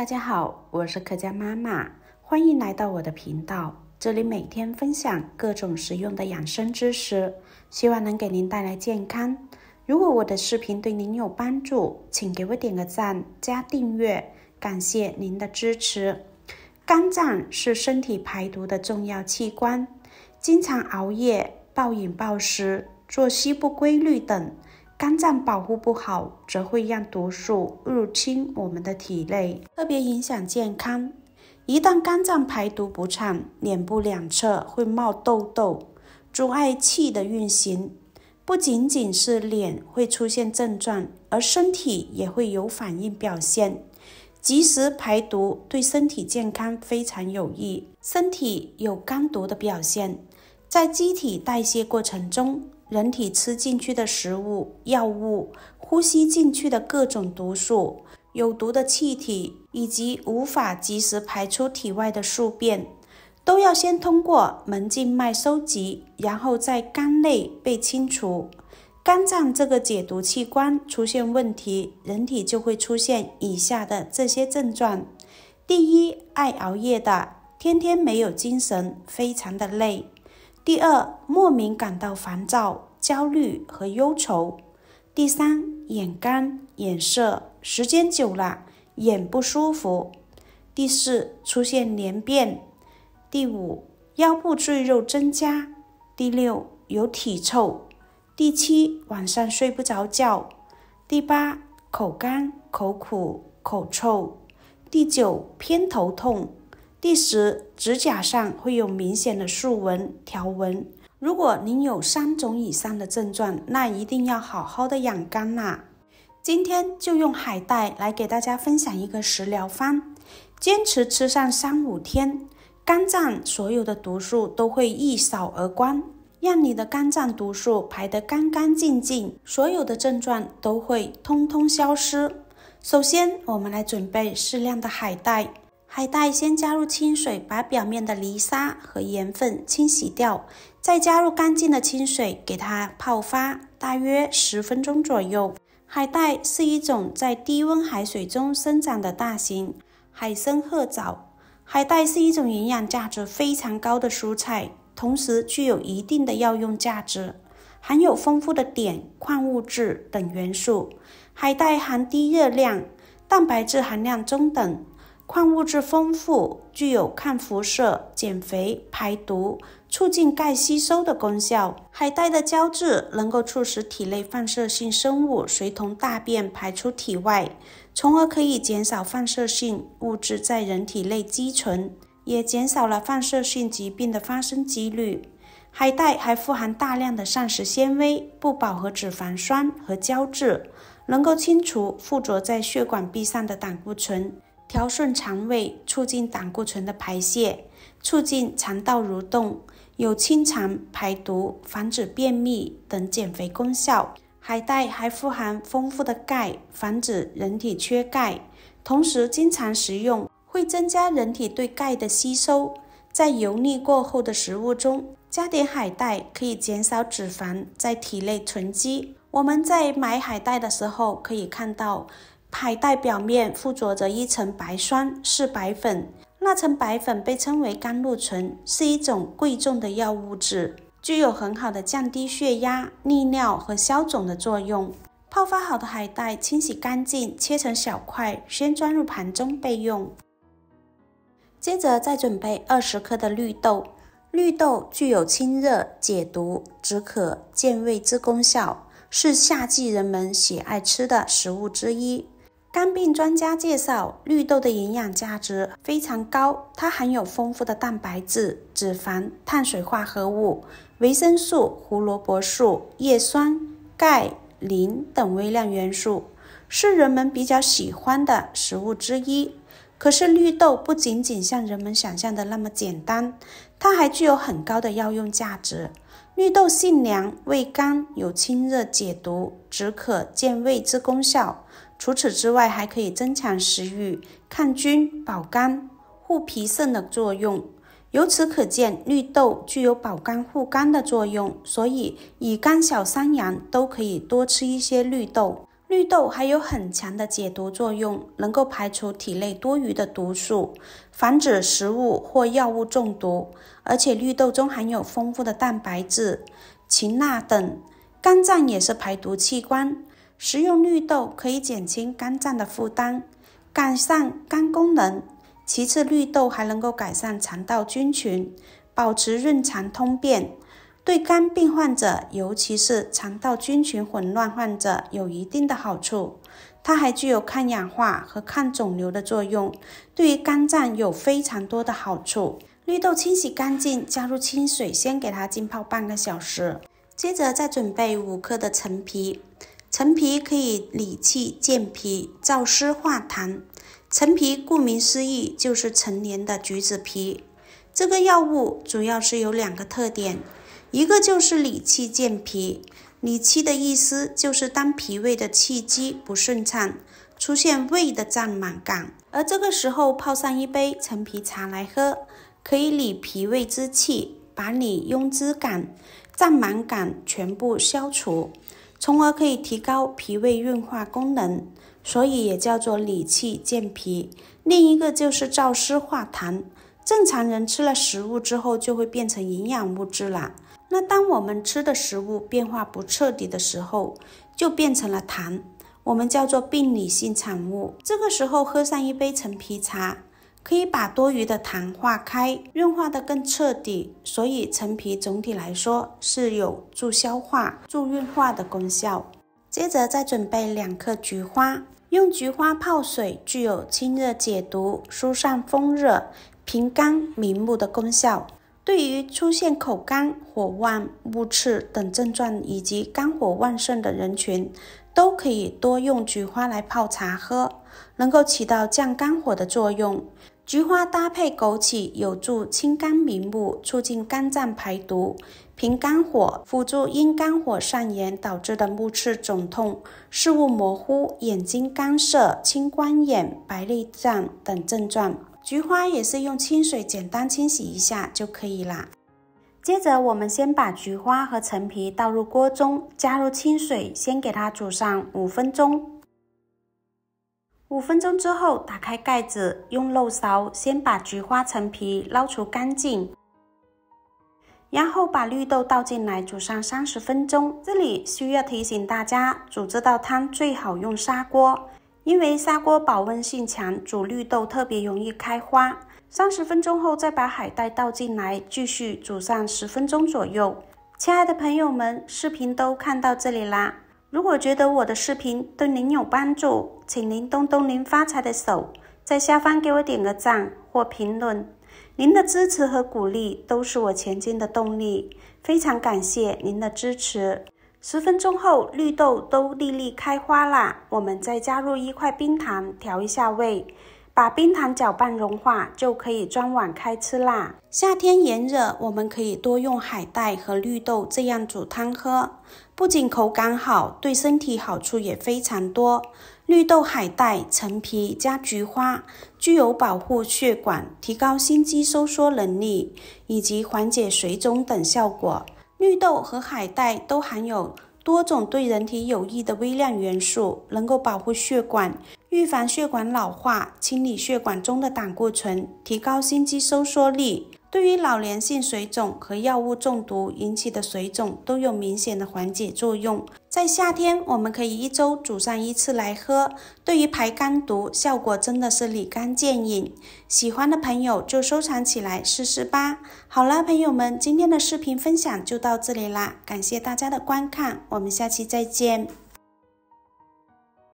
大家好，我是客家妈妈，欢迎来到我的频道。这里每天分享各种实用的养生知识，希望能给您带来健康。如果我的视频对您有帮助，请给我点个赞加订阅，感谢您的支持。肝脏是身体排毒的重要器官，经常熬夜、暴饮暴食、作息不规律等。肝脏保护不好，则会让毒素入侵我们的体内，特别影响健康。一旦肝脏排毒不畅，脸部两侧会冒痘痘，阻碍气的运行。不仅仅是脸会出现症状，而身体也会有反应表现。及时排毒对身体健康非常有益。身体有肝毒的表现，在机体代谢过程中。人体吃进去的食物、药物，呼吸进去的各种毒素、有毒的气体，以及无法及时排出体外的宿便，都要先通过门静脉收集，然后在肝内被清除。肝脏这个解毒器官出现问题，人体就会出现以下的这些症状：第一，爱熬夜的，天天没有精神，非常的累。第二，莫名感到烦躁、焦虑和忧愁。第三，眼干、眼涩，时间久了眼不舒服。第四，出现黏变。第五，腰部赘肉增加。第六，有体臭。第七，晚上睡不着觉。第八，口干、口苦、口臭。第九，偏头痛。第十，指甲上会有明显的竖纹、条纹。如果您有三种以上的症状，那一定要好好的养肝啦。今天就用海带来给大家分享一个食疗方，坚持吃上三五天，肝脏所有的毒素都会一扫而光，让你的肝脏毒素排得干干净净，所有的症状都会通通消失。首先，我们来准备适量的海带。海带先加入清水，把表面的泥沙和盐分清洗掉，再加入干净的清水给它泡发，大约十分钟左右。海带是一种在低温海水中生长的大型海参褐藻。海带是一种营养价值非常高的蔬菜，同时具有一定的药用价值，含有丰富的碘、矿物质等元素。海带含低热量，蛋白质含量中等。矿物质丰富，具有抗辐射、减肥、排毒、促进钙吸收的功效。海带的胶质能够促使体内放射性生物随同大便排出体外，从而可以减少放射性物质在人体内积存，也减少了放射性疾病的发生几率。海带还富含大量的膳食纤维、不饱和脂肪酸和胶质，能够清除附着在血管壁上的胆固醇。调顺肠胃，促进胆固醇的排泄，促进肠道蠕动，有清肠排毒、防止便秘等减肥功效。海带还富含丰富的钙，防止人体缺钙。同时，经常食用会增加人体对钙的吸收。在油腻过厚的食物中加点海带，可以减少脂肪在体内囤积。我们在买海带的时候，可以看到。海带表面附着着一层白霜，是白粉。那层白粉被称为甘露醇，是一种贵重的药物质，具有很好的降低血压、利尿和消肿的作用。泡发好的海带清洗干净，切成小块，先装入盘中备用。接着再准备二十克的绿豆，绿豆具有清热、解毒、止渴、健胃之功效，是夏季人们喜爱吃的食物之一。肝病专家介绍，绿豆的营养价值非常高，它含有丰富的蛋白质、脂肪、碳水化合物、维生素、胡萝卜素、叶酸、钙、磷等微量元素，是人们比较喜欢的食物之一。可是绿豆不仅仅像人们想象的那么简单，它还具有很高的药用价值。绿豆性凉，味甘，有清热解毒、止渴健胃之功效。除此之外，还可以增强食欲、抗菌、保肝、护脾肾的作用。由此可见，绿豆具有保肝护肝的作用，所以乙肝小三阳都可以多吃一些绿豆。绿豆还有很强的解毒作用，能够排除体内多余的毒素，防止食物或药物中毒。而且绿豆中含有丰富的蛋白质、氰钠等，肝脏也是排毒器官，食用绿豆可以减轻肝脏的负担，改善肝功能。其次，绿豆还能够改善肠道菌群，保持润肠通便。对肝病患者，尤其是肠道菌群混乱患者，有一定的好处。它还具有抗氧化和抗肿瘤的作用，对于肝脏有非常多的好处。绿豆清洗干净，加入清水，先给它浸泡半个小时。接着再准备五克的陈皮，陈皮可以理气健脾、燥湿化痰。陈皮顾名思义就是陈年的橘子皮。这个药物主要是有两个特点。一个就是理气健脾，理气的意思就是当脾胃的气机不顺畅，出现胃的胀满感，而这个时候泡上一杯陈皮茶来喝，可以理脾胃之气，把你壅滞感、胀满感全部消除，从而可以提高脾胃运化功能，所以也叫做理气健脾。另一个就是燥湿化痰，正常人吃了食物之后就会变成营养物质了。那当我们吃的食物变化不彻底的时候，就变成了糖，我们叫做病理性产物。这个时候喝上一杯陈皮茶，可以把多余的糖化开，润化的更彻底。所以陈皮总体来说是有助消化、助运化的功效。接着再准备两克菊花，用菊花泡水，具有清热解毒、疏散风热、平肝明目的功效。对于出现口干、火旺、目赤等症状，以及肝火旺盛的人群，都可以多用菊花来泡茶喝，能够起到降肝火的作用。菊花搭配枸杞，有助清肝明目，促进肝脏排毒，平肝火，辅助因肝火上炎导致的目赤肿痛、视物模糊、眼睛干涩、青光眼、白内障等症状。菊花也是用清水简单清洗一下就可以啦。接着，我们先把菊花和陈皮倒入锅中，加入清水，先给它煮上五分钟。五分钟之后，打开盖子，用漏勺先把菊花、陈皮捞出干净，然后把绿豆倒进来，煮上三十分钟。这里需要提醒大家，煮这道汤最好用砂锅。因为砂锅保温性强，煮绿豆特别容易开花。三十分钟后再把海带倒进来，继续煮上十分钟左右。亲爱的朋友们，视频都看到这里啦！如果觉得我的视频对您有帮助，请您动动您发财的手，在下方给我点个赞或评论。您的支持和鼓励都是我前进的动力，非常感谢您的支持！十分钟后，绿豆都粒粒开花啦。我们再加入一块冰糖，调一下味，把冰糖搅拌融化，就可以装碗开吃啦。夏天炎热，我们可以多用海带和绿豆这样煮汤喝，不仅口感好，对身体好处也非常多。绿豆、海带、陈皮加菊花，具有保护血管、提高心肌收缩能力以及缓解水肿等效果。绿豆和海带都含有多种对人体有益的微量元素，能够保护血管，预防血管老化，清理血管中的胆固醇，提高心肌收缩力。对于老年性水肿和药物中毒引起的水肿都有明显的缓解作用。在夏天，我们可以一周煮上一次来喝。对于排肝毒，效果真的是立竿见影。喜欢的朋友就收藏起来试试吧。好了，朋友们，今天的视频分享就到这里啦，感谢大家的观看，我们下期再见。